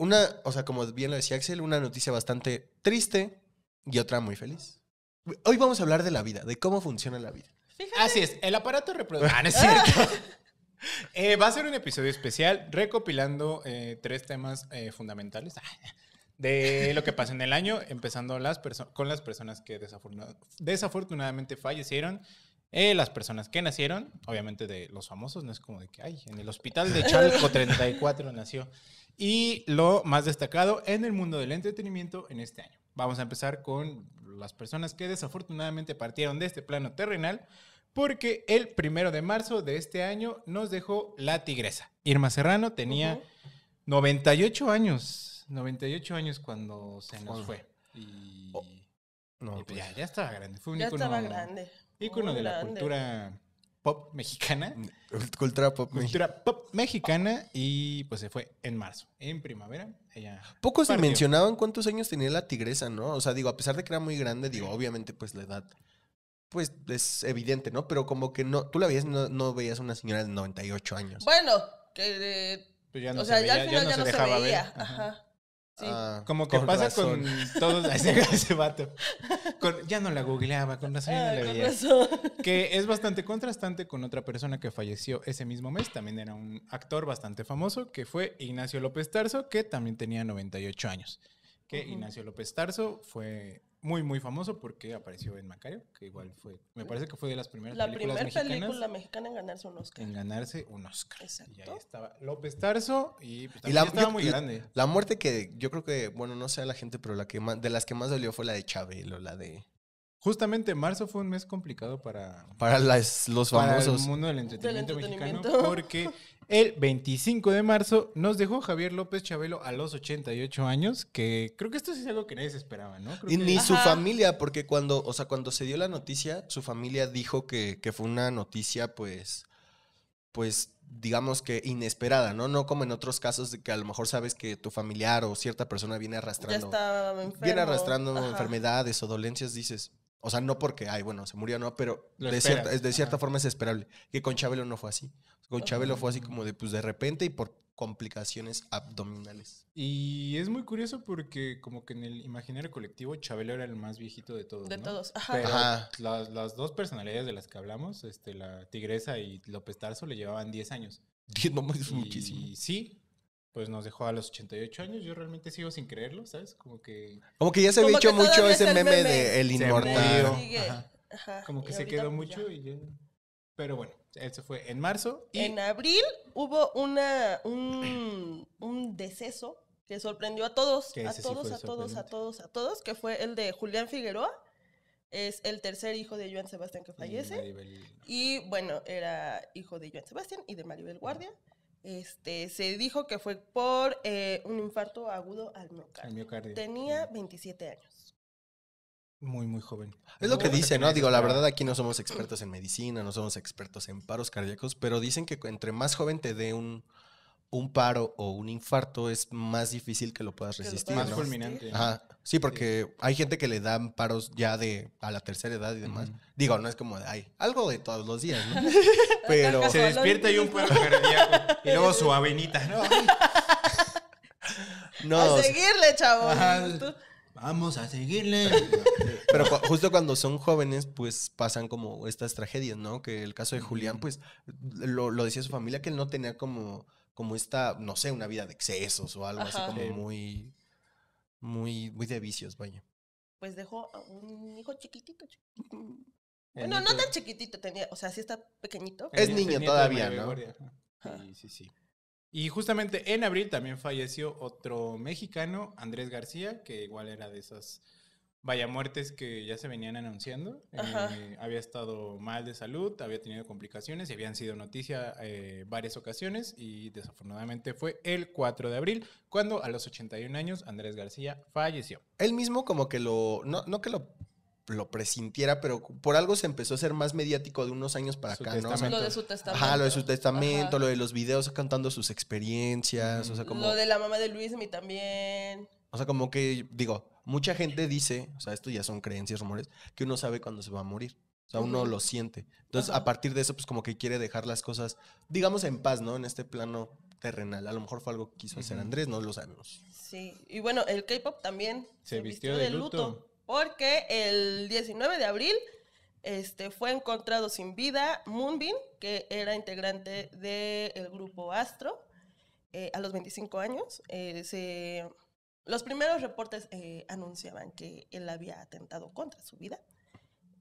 una, o sea, como bien lo decía Axel, una noticia bastante triste y otra muy feliz. Hoy vamos a hablar de la vida, de cómo funciona la vida. Así es, el aparato reproductor. Ah, no es cierto. Eh, va a ser un episodio especial recopilando eh, tres temas eh, fundamentales ah, de lo que pasó en el año, empezando las con las personas que desafortunadamente fallecieron. las personas que nacieron, obviamente de los famosos, no es como de que, ay, en el hospital de Chalco 34 nació y lo más destacado en el mundo del entretenimiento en este año. Vamos a empezar con las personas que desafortunadamente partieron de este plano terrenal, porque el primero de marzo de este año nos dejó la tigresa. Irma Serrano tenía 98 años, 98 años cuando se nos fue. Y, oh. pues pues. ya, estaba grande, fue un ya grande. de la cultura pop mexicana. Mm, cultura pop Cultura pop mexicana y pues se fue en marzo, en primavera. Ella Pocos se mencionaban cuántos años tenía la tigresa, ¿no? O sea, digo, a pesar de que era muy grande, digo, obviamente pues la edad pues es evidente, ¿no? Pero como que no, tú la veías, no, no veías una señora de 98 años. Bueno, que... Pues o sea, ya al final ya no, se, veía. Ajá. Ah, como que pasa con todos ese, vato. ya no la googleaba, con razón no ah, la veía. Que es bastante contrastante con otra persona que falleció ese mismo mes. También era un actor bastante famoso, que fue Ignacio López Tarso, que también tenía 98 años. Que Ignacio López Tarso fue muy, muy famoso porque apareció en Macario, que igual fue, me parece que fue de las primeras películas mexicanas. La primera película mexicana en ganarse un Oscar. En ganarse un Oscar. Exacto. Y ahí estaba López Tarso y, pues, la, estaba muy grande. La muerte que yo creo que, bueno, no sé a la gente, pero la que más, de las que más dolió fue la de Chabelo, la de... Justamente marzo fue un mes complicado para, para las, los famosos. del mundo del entretenimiento, mexicano porque el 25 de marzo nos dejó Javier López Chabelo a los 88 años, que creo que esto sí es algo que nadie se esperaba, ¿no? y ni su familia, porque cuando, o sea, cuando se dio la noticia, su familia dijo que, que fue una noticia, pues, pues digamos que inesperada, ¿no? No como en otros casos de que a lo mejor sabes que tu familiar o cierta persona viene arrastrando. Ya estaba enfermo. Viene arrastrando enfermedades o dolencias, dices, o sea, no porque, ay, bueno, se murió, no, pero de cierta, forma es esperable. Que con Chabelo no fue así. Con Chabelo fue así como de, pues de repente y por complicaciones abdominales. Y es muy curioso porque como que en el imaginario colectivo Chabelo era el más viejito de todos. De todos, ajá. Las, dos personalidades de las que hablamos, este, la tigresa y López Tarso, le llevaban 10 años. 10 no muchísimo. Y sí, pues nos dejó a los 88 años. Yo realmente sigo sin creerlo, ¿sabes? Como que. Como que ya se ha dicho mucho ese meme, de El Inmortal. Como que se quedó mucho y ya. Pero bueno, se fue en marzo. Y... En abril hubo una, un, deceso que sorprendió a todos, a todos, a todos, a todos, a todos, que fue el de Julián Figueroa. Es el tercer hijo de Joan Sebastián que fallece. Y, y bueno, era hijo de Joan Sebastián y de Maribel Guardia. Este, se dijo que fue por eh, un infarto agudo al miocardio. Tenía 27 años. Muy, muy joven. Es lo que dice, ¿no? Digo, la verdad aquí no somos expertos en medicina, no somos expertos en paros cardíacos, pero dicen que entre más joven te dé un, un paro o un infarto es más difícil que lo puedas resistir. Más fulminante. Sí, porque hay gente que le dan paros ya de a la tercera edad y demás. Digo, no es como de, algo de todos los días, ¿no? Pero se despierta y un pueblo cardíaco y luego su avenita, ¿no? a seguirle, chavos. Vamos a seguirle. Pero justo cuando son jóvenes, pues pasan como estas tragedias, ¿no? Que el caso de Julián, pues lo, lo decía su familia que él no tenía como como esta, no sé, una vida de excesos o algo así como muy, muy, muy de vicios, vaya. Pues dejó un hijo chiquitito. Bueno, No, no tan chiquitito tenía, o sea, sí está pequeñito. Es niño todavía, ¿no? Sí, sí, sí. Y justamente en abril también falleció otro mexicano, Andrés García, que igual era de esas vaya muertes que ya se venían anunciando. Eh, había estado mal de salud, había tenido complicaciones y habían sido noticia eh, varias ocasiones y desafortunadamente fue el 4 de abril cuando a los 81 años Andrés García falleció. Él mismo como que lo, no, que lo lo presintiera, pero por algo se empezó a ser más mediático de unos años para acá, Lo de su testamento. Ajá, lo de su testamento, lo de los videos cantando sus experiencias, o sea, como... Lo de la mamá de Luis Luismi también. O sea, como que, digo, Mucha gente dice, o sea, esto ya son creencias, rumores, que uno sabe cuándo se va a morir. O sea, uno lo siente. Entonces, a partir de eso, pues como que quiere dejar las cosas, digamos, en paz, ¿no? En este plano terrenal. A lo mejor fue algo que quiso hacer Andrés, no lo sabemos. Sí, y bueno, el K-Pop también se, vistió, de, luto. Porque el 19 de abril este, fue encontrado sin vida Moonbin, que era integrante del grupo Astro, eh, a los 25 años. Eh, se los primeros reportes eh, anunciaban que él había atentado contra su vida.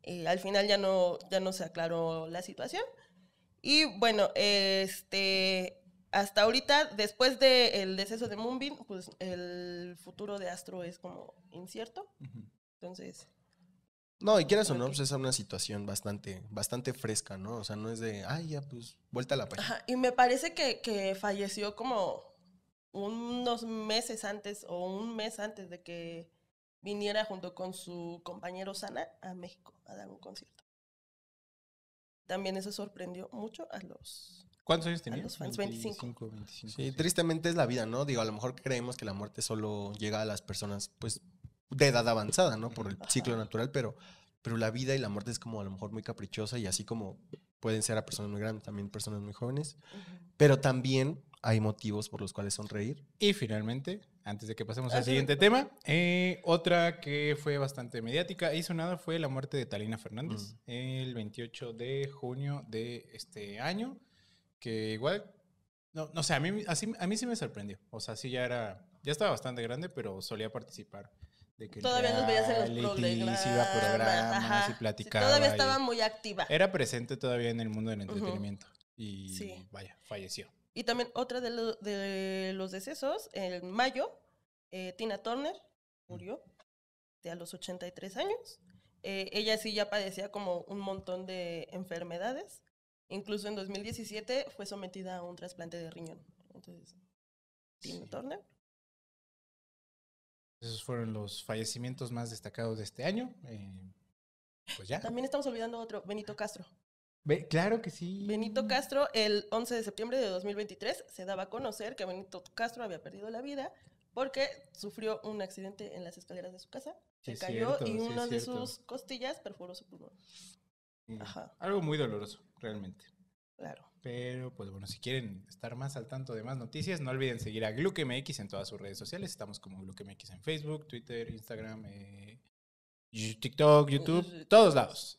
Eh, al final ya no, ya no se aclaró la situación. Y bueno, este, hasta ahorita, después del deceso de Moonbeam, pues el futuro de Astro es como incierto. Entonces. No, y quieras o no, pues es una situación bastante, bastante fresca, ¿no? O sea, no es de, ay, ya, pues, vuelta a la página. y me parece que, que falleció como unos meses antes o un mes antes de que viniera junto con su compañero Sana a México a dar un concierto. También eso sorprendió mucho a los... ¿Cuántos años tenía? A los 25. 25, sí, tristemente es la vida, ¿no? Digo, a lo mejor creemos que la muerte solo llega a las personas, pues, de edad avanzada, ¿no? Por el ciclo natural, pero, pero la vida y la muerte es como a lo mejor muy caprichosa y así como pueden ser a personas muy grandes, también personas muy jóvenes, pero también hay motivos por los cuales sonreír. Y finalmente, antes de que pasemos al siguiente tema, eh, otra que fue bastante mediática y nada fue la muerte de Talina Fernández mm. el 28 de junio de este año, que igual, no, no sé, a mí, a mí sí me sorprendió. O sea, sí ya era, ya estaba bastante grande, pero solía participar. De que todavía nos veía en los programas, iba a programas y platicaba. todavía estaba muy activa. Era presente todavía en el mundo del entretenimiento. Y vaya, falleció. Y también otra de, los decesos, en mayo, eh, Tina Turner murió de a los 83 años. Eh, ella sí ya padecía como un montón de enfermedades. Incluso en 2017 fue sometida a un trasplante de riñón. Entonces, Tina Turner. Esos fueron los fallecimientos más destacados de este año. Eh, pues también estamos olvidando otro, Benito Castro claro que sí. Benito Castro, el 11 de septiembre de 2023, se daba a conocer que Benito Castro había perdido la vida porque sufrió un accidente en las escaleras de su casa. se cayó y una de sus costillas perforó su pulmón. Ajá. Algo muy doloroso, realmente. Claro. Pero, pues bueno, si quieren estar más al tanto de más noticias, no olviden seguir a GlukeMX en todas sus redes sociales. Estamos como GlukeMX en Facebook, Twitter, Instagram, eh, TikTok, YouTube, todos lados.